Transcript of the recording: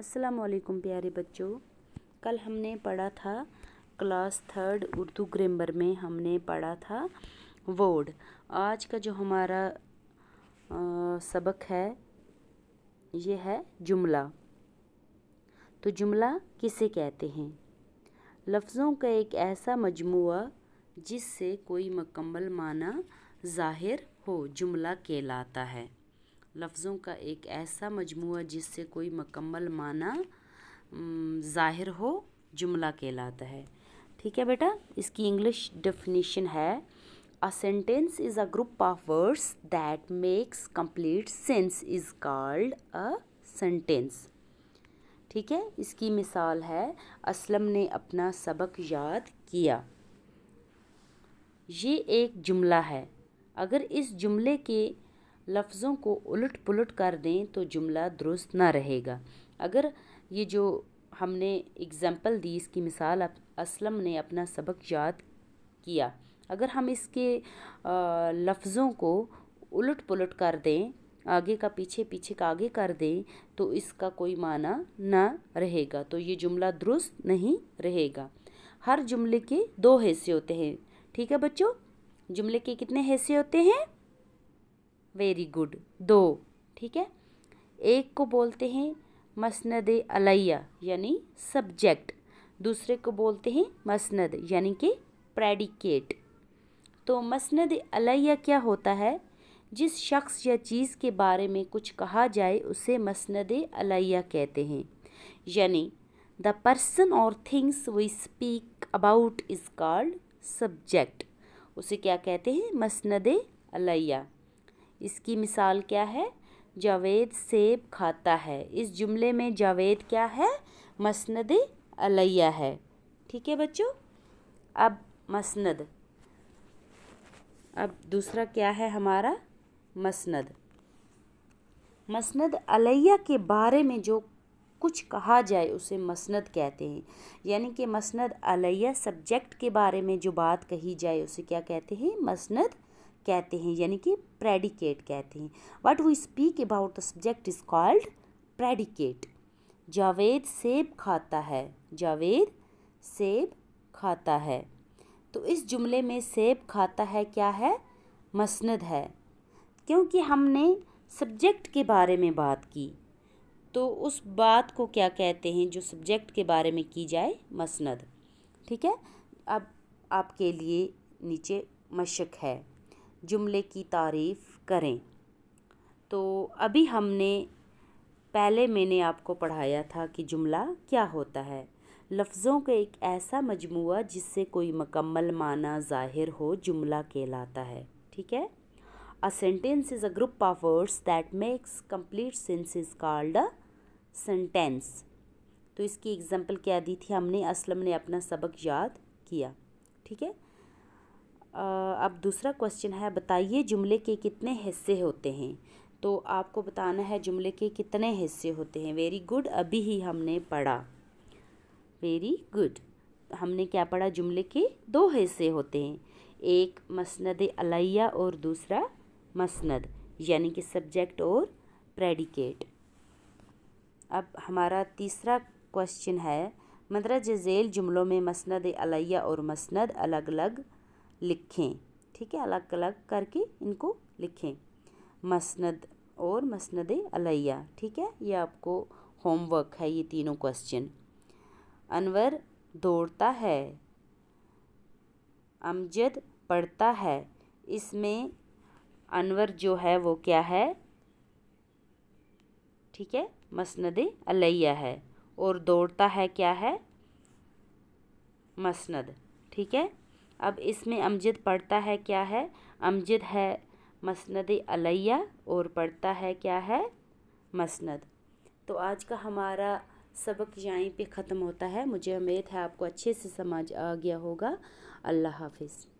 अस्सलाम वालेकुम प्यारे बच्चों कल हमने पढ़ा था क्लास थर्ड उर्दू ग्रामर में हमने पढ़ा था वर्ड आज का जो हमारा आ, सबक है ये है जुमला तो जुमला किसे कहते हैं लफ्ज़ों का एक ऐसा मजमू जिससे कोई मकम्मल माना ज़ाहिर हो जुमला कहलाता है लफ्ज़ों का एक ऐसा मजमू जिससे कोई मकम्मल माना ज़ाहिर हो जुमला कहलाता है ठीक है बेटा इसकी इंग्लिश डेफिनेशन है a sentence is a group of words that makes complete sense is called a sentence ठीक है इसकी मिसाल है असलम ने अपना सबक याद किया ये एक जुमला है अगर इस जुमले के लफ्ज़ों को उलट पुलट कर दें तो जुमला दुरुस्त ना रहेगा अगर ये जो हमने एग्ज़ाम्पल दी इसकी मिसाल अप, असलम ने अपना सबक याद किया अगर हम इसके लफ्ज़ों को उलट पुलट कर दें आगे का पीछे पीछे का आगे कर दें तो इसका कोई माना ना रहेगा तो ये जुमला दुरुस्त नहीं रहेगा हर जुमले के दो हिस्से होते हैं ठीक है बच्चों जुमले के कितने हिस्से होते हैं वेरी गुड दो ठीक है एक को बोलते हैं मसंद अलैया यानी सब्जेक्ट दूसरे को बोलते हैं मसंद यानी कि प्रेडिकेट तो मसनद अलैया क्या होता है जिस शख्स या चीज़ के बारे में कुछ कहा जाए उसे मसंद अलैया कहते हैं यानी द पर्सन और things we speak about is called subject उसे क्या कहते हैं मसंद अलैया इसकी मिसाल क्या है जावेद सेब खाता है इस जुमले में जावेद क्या है मसंद अलैया है ठीक है बच्चों अब मसंद अब दूसरा क्या है हमारा मसंद मसंद अलैया के बारे में जो कुछ कहा जाए उसे मसंद कहते हैं यानी कि मसंद अलैया सब्जेक्ट के बारे में जो बात कही जाए उसे क्या कहते हैं मसंद कहते हैं यानी कि प्रेडिकेट कहते हैं what we speak about the subject is called predicate Javed सेब खाता है जावेद सेब खाता है तो इस जुमले में सेब खाता है क्या है मसंद है क्योंकि हमने सब्जेक्ट के बारे में बात की तो उस बात को क्या कहते हैं जो सब्जेक्ट के बारे में की जाए मसंद ठीक है अब आपके लिए नीचे मशक है जुमले की तारीफ़ करें तो अभी हमने पहले मैंने आपको पढ़ाया था कि जुमला क्या होता है लफ्ज़ों का एक ऐसा मजमू जिससे कोई मकम्मल माना ज़ाहिर हो जुमला कहलाता है ठीक है a sentence is a group of words that makes complete sense is called a sentence तो इसकी एग्ज़ाम्पल क्या दी थी हमने असलम ने अपना सबक याद किया ठीक है अब दूसरा क्वेश्चन है बताइए जुमले के कितने हिस्से होते हैं तो आपको बताना है जुमले के कितने हिस्से होते हैं वेरी गुड अभी ही हमने पढ़ा वेरी गुड हमने क्या पढ़ा जुमले के दो हिस्से होते हैं एक मसंद अलैया और दूसरा मसंद यानी कि सब्जेक्ट और प्रेडिकेट अब हमारा तीसरा क्वेश्चन है मदरज झेल जुमलों में मसंद अलैया और मसंद अलग अलग लिखें ठीक है अलग अलग करके इनको लिखें मसंद और मसंद अलैया ठीक है ये आपको होमवर्क है ये तीनों क्वेश्चन अनवर दौड़ता है अमजद पढ़ता है इसमें अनवर जो है वो क्या है ठीक है मसंद अलैया है और दौड़ता है क्या है मसंद ठीक है अब इसमें अमजद पढ़ता है क्या है अमजद है मसंद अलैया और पढ़ता है क्या है मसंद तो आज का हमारा सबक यहीं पे ख़त्म होता है मुझे उम्मीद है आपको अच्छे से समझ आ गया होगा अल्लाह हाफिज़